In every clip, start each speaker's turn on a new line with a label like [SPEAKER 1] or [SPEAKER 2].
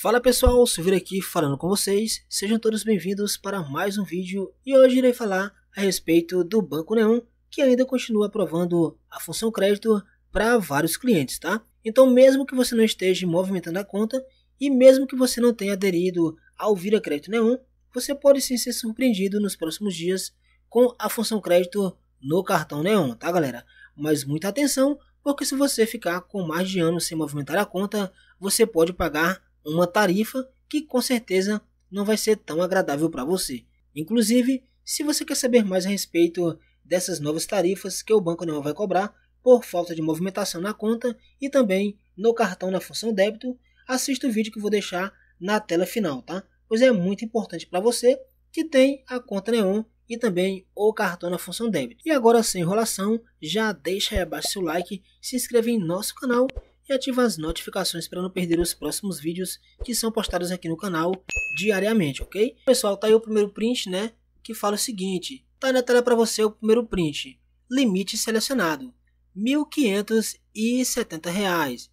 [SPEAKER 1] Fala pessoal, Silvio aqui falando com vocês, sejam todos bem-vindos para mais um vídeo e hoje irei falar a respeito do Banco Neon, que ainda continua aprovando a função crédito para vários clientes, tá? Então mesmo que você não esteja movimentando a conta e mesmo que você não tenha aderido ao Vira Crédito Neon, você pode sim ser surpreendido nos próximos dias com a função crédito no cartão Neon, tá galera? Mas muita atenção, porque se você ficar com mais de ano sem movimentar a conta, você pode pagar uma tarifa que com certeza não vai ser tão agradável para você. Inclusive, se você quer saber mais a respeito dessas novas tarifas que o Banco Neon vai cobrar por falta de movimentação na conta e também no cartão na função débito, assista o vídeo que vou deixar na tela final, tá? Pois é muito importante para você que tem a conta Neon e também o cartão na função débito. E agora, sem enrolação, já deixa aí abaixo seu like, se inscreve em nosso canal e ativa as notificações para não perder os próximos vídeos que são postados aqui no canal diariamente, ok? Pessoal, tá aí o primeiro print, né? Que fala o seguinte, tá na tela para você o primeiro print, limite selecionado, R$ 1.570.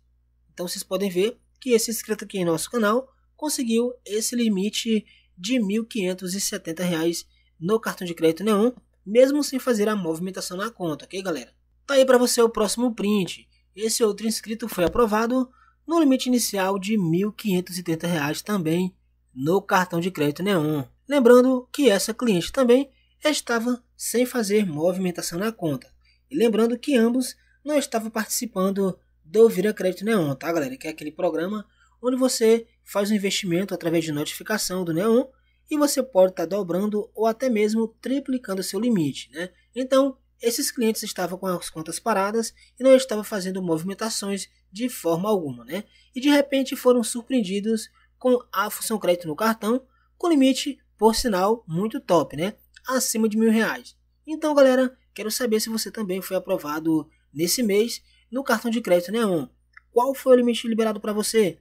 [SPEAKER 1] Então vocês podem ver que esse inscrito aqui em nosso canal conseguiu esse limite de R$ 1.570 no cartão de crédito Neon, mesmo sem fazer a movimentação na conta, ok galera? Tá aí para você o próximo print, esse outro inscrito foi aprovado no limite inicial de R$ 1.580 também no cartão de crédito Neon. Lembrando que essa cliente também estava sem fazer movimentação na conta. E lembrando que ambos não estavam participando do Vira Crédito Neon, tá galera? Que é aquele programa onde você faz um investimento através de notificação do Neon e você pode estar tá dobrando ou até mesmo triplicando seu limite, né? Então, esses clientes estavam com as contas paradas e não estavam fazendo movimentações de forma alguma, né? E de repente foram surpreendidos com a função crédito no cartão, com limite, por sinal, muito top, né? Acima de mil reais. Então, galera, quero saber se você também foi aprovado nesse mês no cartão de crédito Neon. Né, Qual foi o limite liberado para você?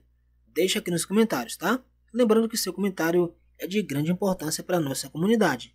[SPEAKER 1] Deixa aqui nos comentários, tá? Lembrando que seu comentário é de grande importância para nossa comunidade.